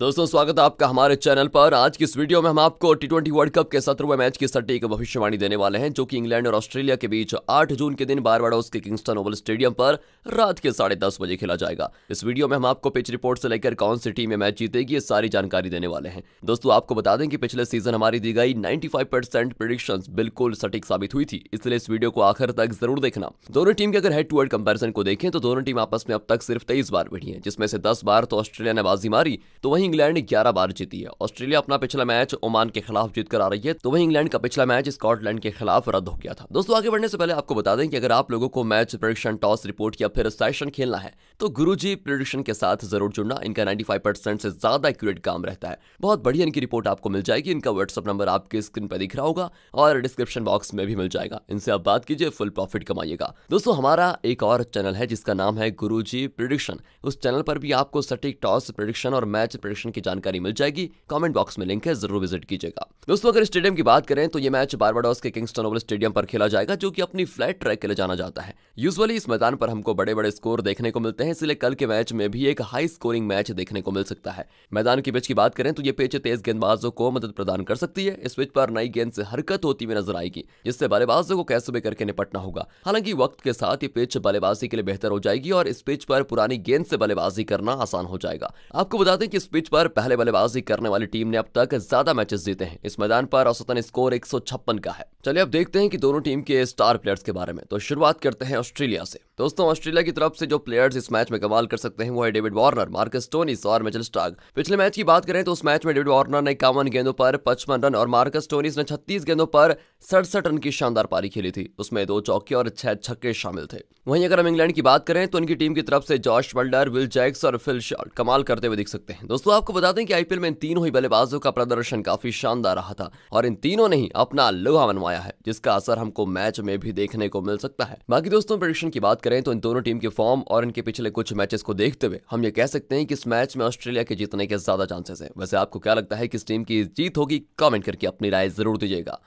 दोस्तों स्वागत है आपका हमारे चैनल पर आज की इस वीडियो में हम आपको टी ट्वेंटी वर्ल्ड कप के सत्रहवें मैच की सटीक भविष्यवाणी देने वाले हैं जो कि इंग्लैंड और ऑस्ट्रेलिया के बीच 8 जून के दिन बारबाडोस के किंगस्टन ओवल स्टेडियम पर रात के साढ़े दस बजे खेला जाएगा इस वीडियो में हम आपको पिच रिपोर्ट से लेकर कौन सी टीम मैच जीतेगी ये सारी जानकारी देने वाले हैं दोस्तों आपको बता दें कि पिछले सीजन हमारी दी गई नाइन्टी प्रिडिक्शन बिल्कुल सटीक साबित हुई थी इसलिए इस वीडियो को आखिर तक जरूर देखना दोनों टीम के अगर हेड टू हेड कंपेरिजन को देखें तो दोनों टीम आपस में अब तक सिर्फ तेईस बार भिड़ी है जिसमें से दस बार तो ऑस्ट्रेलिया ने बाजी मारी तो वहीं वहीं इंग्लैंड ग्यारह बार जीती है ऑस्ट्रेलिया अपना पिछला मैच ओमान के खिलाफ जीत कर आ रही है तो वहीं इंग्लैंड का पिछला मैच स्कॉटलैंड के खिलाफ रद्द हो गया था दोस्तों आगे बढ़ने से पहले आपको बता दें कि अगर आप लोगों को मैच प्रिडिक्शन टॉस रिपोर्ट या फिर सेशन खेलना है तो गुरु जी के साथ जरूर जुड़ना इनका नाइन्टी से ज्यादा एक्यूरेट काम रहता है बहुत बढ़िया इनकी रिपोर्ट आपको मिल जाएगी इनका व्हाट्सअप नंबर आपके स्क्रीन पर दिख रहा होगा और डिस्क्रिप्शन बॉक्स में भी मिल जाएगा इनसे आप बात कीजिए फुल प्रॉफिट कमाइएगा दोस्तों हमारा एक और चैनल है जिसका नाम है गुरु जी उस चैनल पर भी आपको सटीक टॉस प्रिडिक्शन और मैच प्रिपरेशन की जानकारी मिल जाएगी कमेंट बॉक्स में लिंक है जरूर विजिट कीजिएगा दोस्तों अगर स्टेडियम की बात करें तो ये मैच बारबाडोस के किंगस्टन ओवल स्टेडियम पर खेला जाएगा जो कि अपनी फ्लैट ट्रैक के लिए जाना जाता है यूजुअली इस मैदान पर हमको बड़े बड़े स्कोर देखने को मिलते हैं इसलिए कल के मैच में भी एक हाई स्कोरिंग मैच देखने को मिल सकता है मैदान की पिच की बात करें तो ये पिच तेज गेंदबाजों को मदद प्रदान कर सकती है इस पिच पर नई गेंद से हरकत होती हुई नजर आएगी जिससे बल्लेबाजों को कैसे भी करके निपटना होगा हालांकि वक्त के साथ ये पिच बल्लेबाजी के लिए बेहतर हो जाएगी और इस पिच पर पुरानी गेंद से बल्लेबाजी करना आसान हो जाएगा आपको बता दें कि इस पिच पर पहले बल्लेबाजी करने वाली टीम ने अब तक ज्यादा मैचेस जीते हैं इस मैदान पर औसतन स्कोर एक का है चलिए अब देखते हैं कि दोनों टीम के स्टार प्लेयर्स के बारे में तो शुरुआत करते हैं ऑस्ट्रेलिया से दोस्तों ऑस्ट्रेलिया की तरफ से जो प्लेयर्स इस मैच में कमाल कर सकते हैं वो है डेविड वार्नर मार्कस टोनिस और मिचल स्टार्क पिछले मैच की बात करें तो उस मैच में डेविड वार्नर ने इक्यावन गेंदों पर पचपन रन और मार्कस टोनिस ने छत्तीस गेंदों पर सड़सठ रन की शानदार पारी खेली थी उसमें दो चौके और छह छक्के शामिल थे वहीं अगर हम इंग्लैंड की बात करें तो उनकी टीम की तरफ से जॉर्ज बल्डर विल जैक्स और फिल शॉट कमाल करते हुए दिख सकते हैं दोस्तों आपको बता दें कि आईपीएल में इन तीनों ही बल्लेबाजों का प्रदर्शन काफी शानदार रहा था और इन तीनों ने ही अपना लोहा मनवाया है जिसका असर हमको मैच में भी देखने को मिल सकता है बाकी दोस्तों प्रेडिक्शन की बात करें करें तो इन दोनों टीम के फॉर्म और इनके पिछले कुछ मैचेस को देखते हुए हम ये कह सकते हैं कि इस मैच में ऑस्ट्रेलिया के जीतने के ज्यादा चांसेस हैं वैसे आपको क्या लगता है किस टीम की जीत होगी कमेंट करके अपनी राय जरूर दीजिएगा